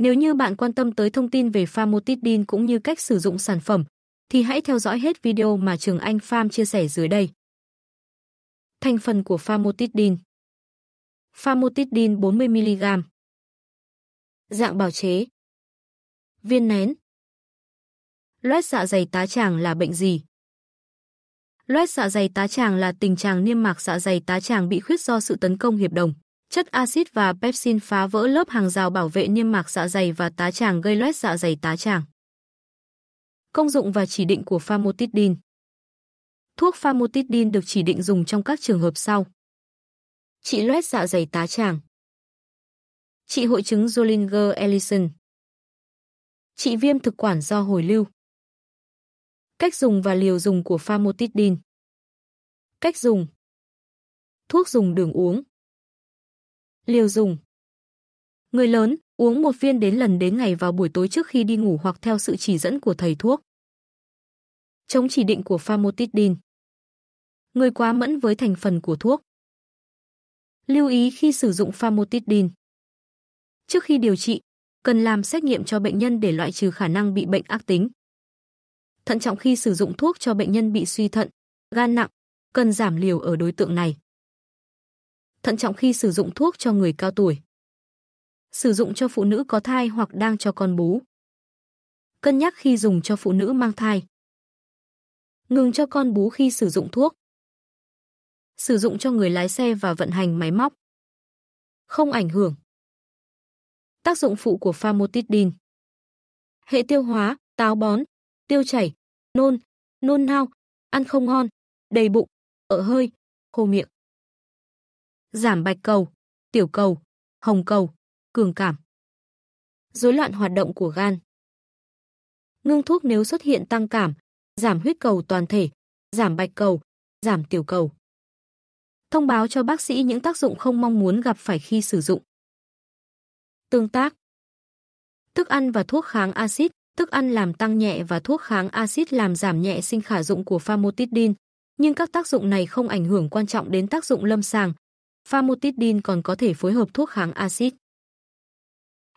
Nếu như bạn quan tâm tới thông tin về famotidin cũng như cách sử dụng sản phẩm, thì hãy theo dõi hết video mà Trường Anh Pham chia sẻ dưới đây. Thành phần của famotidin: famotidin 40mg Dạng bào chế Viên nén Loét dạ dày tá tràng là bệnh gì? Loét dạ dày tá tràng là tình trạng niêm mạc dạ dày tá tràng bị khuyết do sự tấn công hiệp đồng. Chất axit và pepsin phá vỡ lớp hàng rào bảo vệ niêm mạc dạ dày và tá tràng gây loét dạ dày tá tràng. Công dụng và chỉ định của famotidine Thuốc famotidine được chỉ định dùng trong các trường hợp sau. Trị loét dạ dày tá tràng Trị hội chứng Zollinger-Ellison Trị viêm thực quản do hồi lưu Cách dùng và liều dùng của famotidine Cách dùng Thuốc dùng đường uống Liều dùng. Người lớn, uống một viên đến lần đến ngày vào buổi tối trước khi đi ngủ hoặc theo sự chỉ dẫn của thầy thuốc. Chống chỉ định của famotidin Người quá mẫn với thành phần của thuốc. Lưu ý khi sử dụng famotidin Trước khi điều trị, cần làm xét nghiệm cho bệnh nhân để loại trừ khả năng bị bệnh ác tính. Thận trọng khi sử dụng thuốc cho bệnh nhân bị suy thận, gan nặng, cần giảm liều ở đối tượng này thận trọng khi sử dụng thuốc cho người cao tuổi. Sử dụng cho phụ nữ có thai hoặc đang cho con bú. Cân nhắc khi dùng cho phụ nữ mang thai. Ngừng cho con bú khi sử dụng thuốc. Sử dụng cho người lái xe và vận hành máy móc. Không ảnh hưởng. Tác dụng phụ của famotidine. Hệ tiêu hóa, táo bón, tiêu chảy, nôn, nôn nao, ăn không ngon, đầy bụng, ở hơi, khô miệng giảm bạch cầu, tiểu cầu, hồng cầu, cường cảm. Rối loạn hoạt động của gan. Ngưng thuốc nếu xuất hiện tăng cảm, giảm huyết cầu toàn thể, giảm bạch cầu, giảm tiểu cầu. Thông báo cho bác sĩ những tác dụng không mong muốn gặp phải khi sử dụng. Tương tác. Thức ăn và thuốc kháng axit, thức ăn làm tăng nhẹ và thuốc kháng axit làm giảm nhẹ sinh khả dụng của famotidin, nhưng các tác dụng này không ảnh hưởng quan trọng đến tác dụng lâm sàng, famotidine còn có thể phối hợp thuốc kháng axit.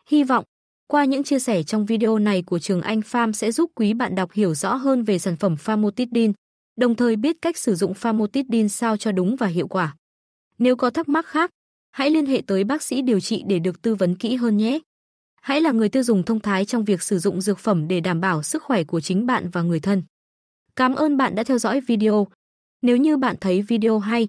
Hy vọng, qua những chia sẻ trong video này của Trường Anh Pham sẽ giúp quý bạn đọc hiểu rõ hơn về sản phẩm famotidine, đồng thời biết cách sử dụng famotidine sao cho đúng và hiệu quả. Nếu có thắc mắc khác, hãy liên hệ tới bác sĩ điều trị để được tư vấn kỹ hơn nhé. Hãy là người tiêu dùng thông thái trong việc sử dụng dược phẩm để đảm bảo sức khỏe của chính bạn và người thân. Cảm ơn bạn đã theo dõi video. Nếu như bạn thấy video hay,